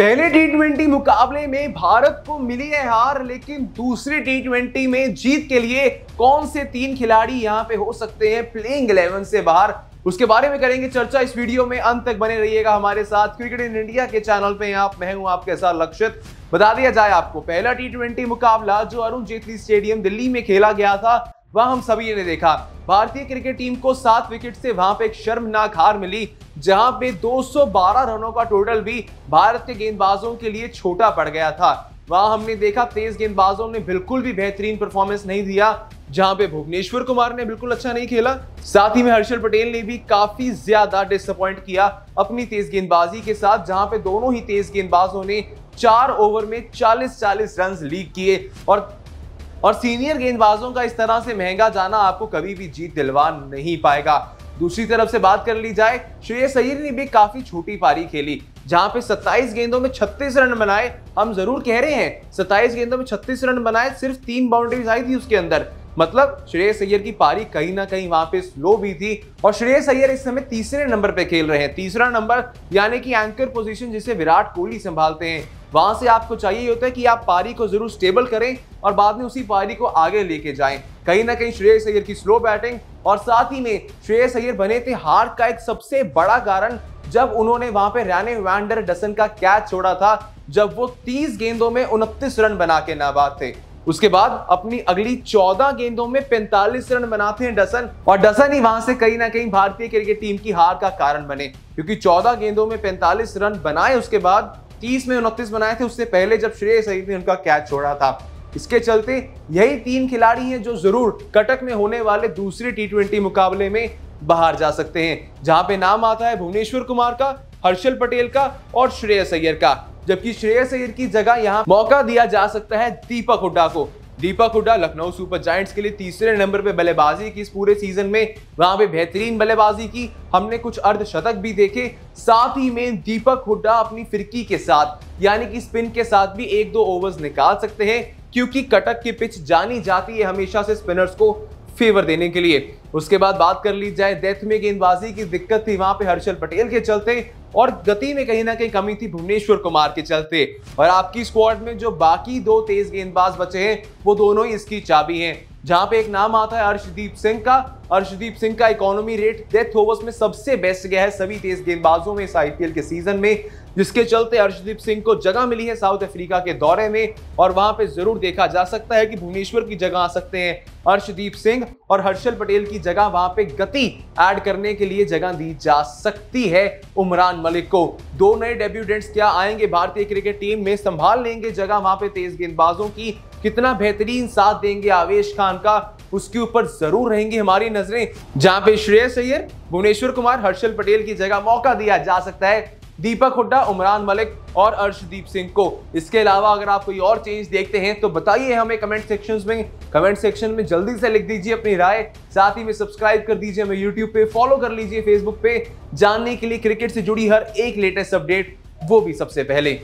पहले टी मुकाबले में भारत को मिली है हार लेकिन दूसरे टी में जीत के लिए कौन से तीन खिलाड़ी यहाँ पे हो सकते हैं प्लेइंग इलेवन से बाहर उसके बारे में करेंगे चर्चा इस वीडियो में अंत तक बने रहिएगा हमारे साथ क्रिकेट इन इंडिया के चैनल पे आप मैं हूं आपके साथ लक्षित बता दिया जाए आपको पहला टी मुकाबला जो अरुण जेटली स्टेडियम दिल्ली में खेला गया था वह हम सभी ने देखा भारतीय क्रिकेट टीम को सात विकेट से वहां पे एक शर्मनाक हार मिली जहां पे 212 रनों का टोटल भी भारत के गेंदबाजों के लिए छोटा पड़ गया था वहां हमने देखा तेज गेंदबाजों ने बिल्कुल भी बेहतरीन परफॉर्मेंस नहीं दिया जहां पे भुवनेश्वर कुमार ने बिल्कुल अच्छा नहीं खेला साथ ही में हर्षल पटेल ने भी काफी ज्यादा डिसअपॉइंट किया अपनी तेज गेंदबाजी के साथ जहां पे दोनों ही तेज गेंदबाजों ने चार ओवर में 40-40 रन लीक किए और और सीनियर गेंदबाजों का इस तरह से महंगा जाना आपको कभी भी जीत दिलवा नहीं पाएगा दूसरी तरफ से बात कर ली जाए श्रेयस अय्यर ने भी काफी छोटी पारी खेली जहां पे 27 गेंदों में 36 रन बनाए हम जरूर कह रहे हैं 27 गेंदों में 36 रन बनाए सिर्फ तीन बाउंड्रीज आई थी उसके अंदर मतलब श्रेयस अय्यर की पारी कहीं ना कहीं वहां पे स्लो भी थी और श्रेयस अय्यर इस समय तीसरे नंबर पे खेल रहे हैं तीसरा नंबर यानी कि एंकर पोजीशन जिसे विराट कोहली संभालते हैं वहां से आपको चाहिए होता है कि आप पारी को जरूर स्टेबल करें और बाद में उसी पारी को आगे लेके जाएं कहीं ना कहीं श्रेयस अय्यर की स्लो बैटिंग और साथ ही में श्रेयस अय्यर बने थे हार का एक सबसे बड़ा कारण जब उन्होंने वहां पे रैने वैंडर डसन का कैच छोड़ा था जब वो 30 गेंदों में उनतीस रन बना के नाबाद थे उसके बाद अपनी अगली 14 गेंदों में 45 रन बनाते हैं डसन और डसन ही वहां से कहीं ना कहीं भारतीय क्रिकेट टीम की हार का कारण बने क्योंकि 14 गेंदों में 45 रन बनाए उसके बाद 30 में उनतीस बनाए थे उससे पहले जब श्रेय सही ने उनका कैच छोड़ा था इसके चलते यही तीन खिलाड़ी हैं जो जरूर कटक में होने वाले दूसरे टी मुकाबले में बाहर जा सकते हैं जहां पे नाम आता है भुवनेश्वर कुमार का हर्षल पटेल का और श्रेयस सैयर का जबकि श्रेयस अय्यर की जगह यहां मौका दिया जा सकता है दीपक हुड्डा को दीपक हुड्डा लखनऊ सुपर जाइंट्स के लिए तीसरे नंबर पे बल्लेबाजी की इस पूरे सीजन में वहां पे बेहतरीन बल्लेबाजी की हमने कुछ अर्धशतक भी देखे साथ ही में दीपक हुड्डा अपनी फिरकी के साथ यानी कि स्पिन के साथ भी एक दो ओवर्स निकाल सकते हैं क्योंकि कटक की पिच जानी जाती है हमेशा से स्पिनर्स को फेवर देने के लिए उसके बाद बात कर ली जाए डेथ में गेंदबाजी की दिक्कत थी वहां पे हर्षल पटेल के चलते और गति में कहीं ना कहीं कमी थी भुवनेश्वर कुमार के चलते और आपकी स्क्वाड में जो बाकी दो तेज गेंदबाज बचे हैं वो दोनों ही इसकी चाबी हैं जहां पे एक नाम आता है हर्षदीप सिंह का अर्शदीप सिंह का इकोनॉमी रेट डेथ ओवर्स में सबसे बेस्ट गया है सभी तेज गेंदबाजों में इस आईपीएल के सीजन में जिसके चलते अर्शदीप सिंह को जगह मिली है साउथ अफ्रीका के दौरे में और वहां पे जरूर देखा जा सकता है कि भुवनेश्वर की जगह आ सकते हैं अर्शदीप सिंह और हर्षल पटेल की जगह वहां पे गति ऐड करने के लिए जगह दी जा सकती है उमरान मलिक को दो नए डेब्यूडेंट्स क्या आएंगे भारतीय क्रिकेट टीम में संभाल लेंगे जगह वहां पे तेज गेंदबाजों की कितना बेहतरीन साथ देंगे आवेश खान का उसके ऊपर जरूर रहेंगी हमारी नजरें जहां पे श्रेयस अय्यर भुवनेश्वर कुमार हर्षल पटेल की जगह मौका दिया जा सकता है दीपक हुड्डा उमरान मलिक और अर्शदीप सिंह को इसके अलावा अगर आप कोई और चेंज देखते हैं तो बताइए हमें कमेंट सेक्शन में कमेंट सेक्शन में जल्दी से लिख दीजिए अपनी राय साथ ही में सब्सक्राइब कर दीजिए हमें यूट्यूब पे फॉलो कर लीजिए फेसबुक पे जानने के लिए क्रिकेट से जुड़ी हर एक लेटेस्ट अपडेट वो भी सबसे पहले